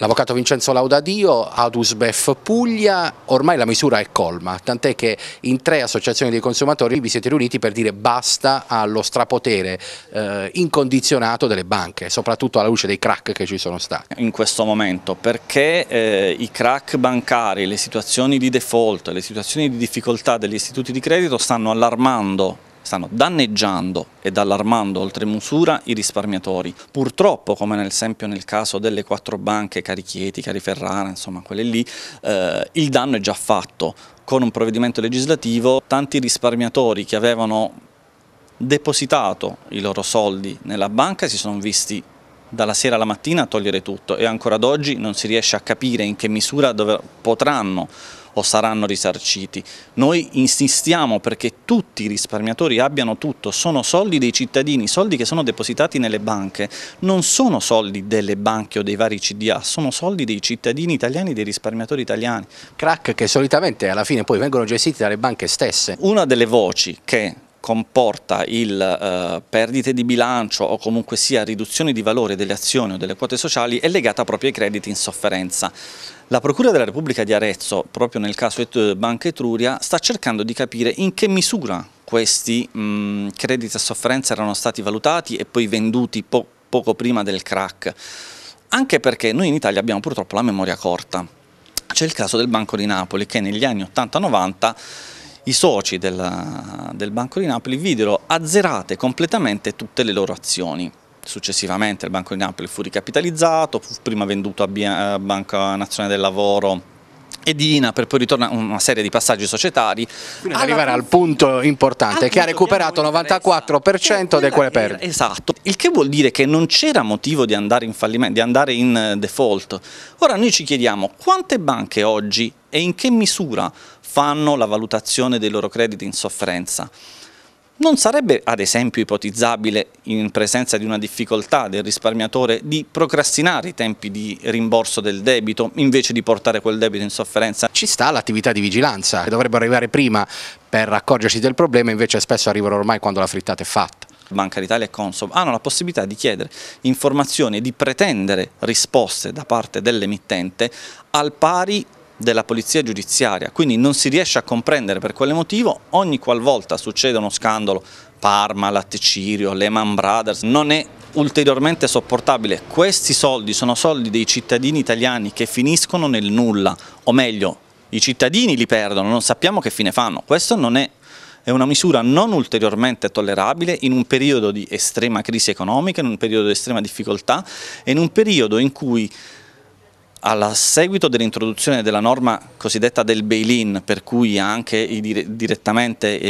L'avvocato Vincenzo Laudadio, Adusbef Puglia, ormai la misura è colma, tant'è che in tre associazioni dei consumatori vi siete riuniti per dire basta allo strapotere eh, incondizionato delle banche, soprattutto alla luce dei crack che ci sono stati. In questo momento, perché eh, i crack bancari, le situazioni di default, le situazioni di difficoltà degli istituti di credito stanno allarmando stanno danneggiando ed allarmando oltre misura i risparmiatori. Purtroppo, come nel esempio nel caso delle quattro banche, Cari Chieti, Cari Ferrara, insomma quelle lì, eh, il danno è già fatto. Con un provvedimento legislativo tanti risparmiatori che avevano depositato i loro soldi nella banca si sono visti dalla sera alla mattina a togliere tutto e ancora ad oggi non si riesce a capire in che misura potranno o saranno risarciti. Noi insistiamo perché tutti i risparmiatori abbiano tutto, sono soldi dei cittadini, soldi che sono depositati nelle banche, non sono soldi delle banche o dei vari CDA, sono soldi dei cittadini italiani, dei risparmiatori italiani. Crack che solitamente alla fine poi vengono gestiti dalle banche stesse. Una delle voci che comporta il eh, perdite di bilancio o comunque sia riduzione di valore delle azioni o delle quote sociali è legata proprio ai crediti in sofferenza. La Procura della Repubblica di Arezzo, proprio nel caso Banca Etruria, sta cercando di capire in che misura questi mh, mm, crediti a sofferenza erano stati valutati e poi venduti po poco prima del crack. Anche perché noi in Italia abbiamo purtroppo la memoria corta. C'è il caso del Banco di Napoli che negli anni 80-90 i soci della, del Banco di Napoli videro azzerate completamente tutte le loro azioni. Successivamente il Banco di Napoli fu ricapitalizzato, fu prima venduto a Banca Nazionale del Lavoro e Dina per poi ritornare a una serie di passaggi societari. Quindi arrivare al punto importante che ha recuperato il 94% cioè, di quelle perdite. Esatto, il che vuol dire che non c'era motivo di andare in di andare in eh, default. Ora noi ci chiediamo quante banche oggi e in che misura fanno la valutazione dei loro crediti in sofferenza. Non sarebbe ad esempio ipotizzabile in presenza di una difficoltà del risparmiatore di procrastinare i tempi di rimborso del debito invece di portare quel debito in sofferenza? Ci sta l'attività di vigilanza che dovrebbe arrivare prima per accorgersi del problema invece spesso arrivano ormai quando la frittata è fatta. Banca d'Italia e Consob hanno la possibilità di chiedere informazioni e di pretendere risposte da parte dell'emittente al pari della polizia giudiziaria, quindi non si riesce a comprendere per quale motivo ogni qualvolta succede uno scandalo, Parma, Latticirio, Lehman Brothers, non è ulteriormente sopportabile. Questi soldi sono soldi dei cittadini italiani che finiscono nel nulla, o meglio, i cittadini li perdono, non sappiamo che fine fanno. Questo non è è una misura non ulteriormente tollerabile in un periodo di estrema crisi economica, in un periodo di estrema difficoltà e in un periodo in cui alla seguito dell'introduzione della norma cosiddetta del bail-in, per cui anche i dire direttamente eh,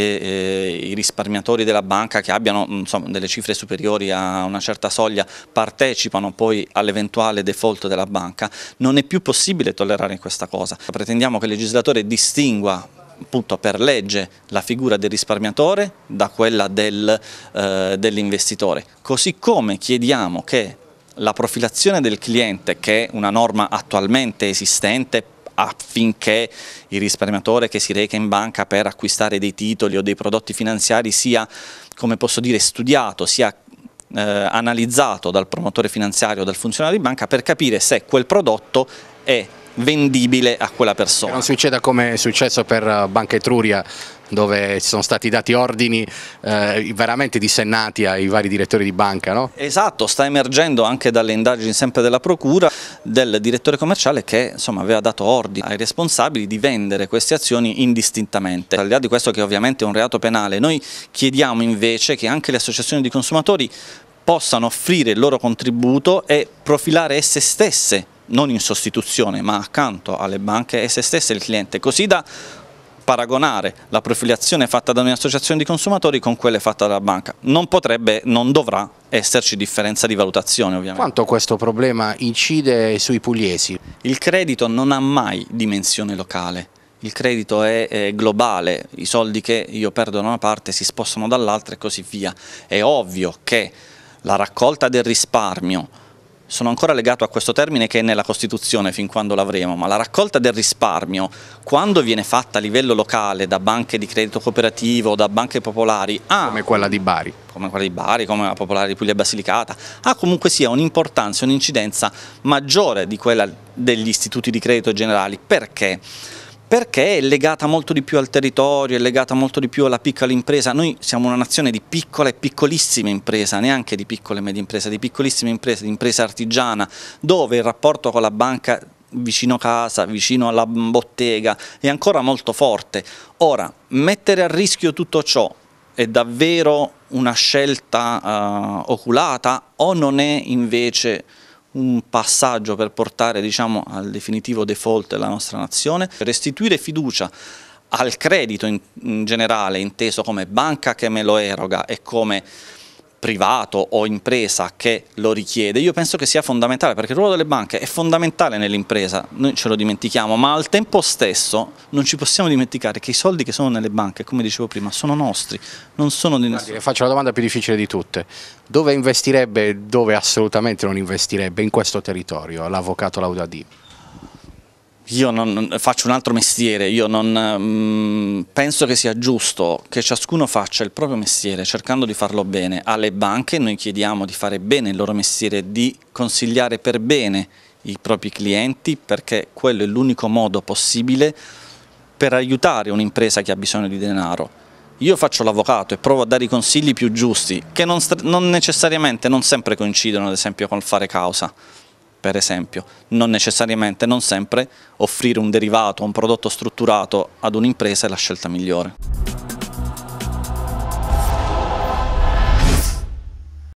eh, i risparmiatori della banca che abbiano insomma, delle cifre superiori a una certa soglia partecipano poi all'eventuale default della banca, non è più possibile tollerare questa cosa. Pretendiamo che il legislatore distingua appunto per legge la figura del risparmiatore da quella del, eh, dell'investitore, così come chiediamo che la profilazione del cliente, che è una norma attualmente esistente affinché il risparmiatore che si reca in banca per acquistare dei titoli o dei prodotti finanziari sia, come posso dire, studiato, sia eh, analizzato dal promotore finanziario o dal funzionario di banca per capire se quel prodotto è vendibile a quella persona. Non succeda come è successo per eh, Banca Etruria dove ci sono stati dati ordini eh, veramente dissennati ai vari direttori di banca. No? Esatto, sta emergendo anche dalle indagini sempre della Procura del direttore commerciale che insomma, aveva dato ordini ai responsabili di vendere queste azioni indistintamente. Al di là di questo che ovviamente è un reato penale, noi chiediamo invece che anche le associazioni di consumatori possano offrire il loro contributo e profilare esse stesse non in sostituzione ma accanto alle banche e se stesse il cliente, così da paragonare la profiliazione fatta da un'associazione di consumatori con quelle fatte dalla banca. Non potrebbe, non dovrà esserci differenza di valutazione ovviamente. Quanto questo problema incide sui pugliesi? Il credito non ha mai dimensione locale. Il credito è, è globale, i soldi che io perdo da una parte si spostano dall'altra e così via. È ovvio che la raccolta del risparmio sono ancora legato a questo termine che è nella Costituzione fin quando l'avremo, ma la raccolta del risparmio, quando viene fatta a livello locale da banche di credito cooperativo, da banche popolari, ha, come quella di Bari, come quella di Bari, come la popolare di Puglia e Basilicata, ha comunque sia un'importanza, un'incidenza maggiore di quella degli istituti di credito generali. Perché? perché è legata molto di più al territorio, è legata molto di più alla piccola impresa. Noi siamo una nazione di piccola e piccolissima impresa, neanche di piccole e medie imprese, di piccolissime imprese, di impresa artigiana, dove il rapporto con la banca vicino casa, vicino alla bottega, è ancora molto forte. Ora, mettere a rischio tutto ciò è davvero una scelta uh, oculata o non è invece un passaggio per portare diciamo, al definitivo default la nostra nazione, restituire fiducia al credito in, in generale inteso come banca che me lo eroga e come privato o impresa che lo richiede, io penso che sia fondamentale, perché il ruolo delle banche è fondamentale nell'impresa, noi ce lo dimentichiamo, ma al tempo stesso non ci possiamo dimenticare che i soldi che sono nelle banche, come dicevo prima, sono nostri, non sono di nessuno. Guardi, faccio la domanda più difficile di tutte, dove investirebbe e dove assolutamente non investirebbe in questo territorio l'avvocato Laudadì? io non, faccio un altro mestiere, io non mh, mm, penso che sia giusto che ciascuno faccia il proprio mestiere cercando di farlo bene. Alle banche noi chiediamo di fare bene il loro mestiere, di consigliare per bene i propri clienti perché quello è l'unico modo possibile per aiutare un'impresa che ha bisogno di denaro. Io faccio l'avvocato e provo a dare i consigli più giusti che non, non necessariamente, non sempre coincidono ad esempio con fare causa per esempio, non necessariamente, non sempre, offrire un derivato, un prodotto strutturato ad un'impresa è la scelta migliore.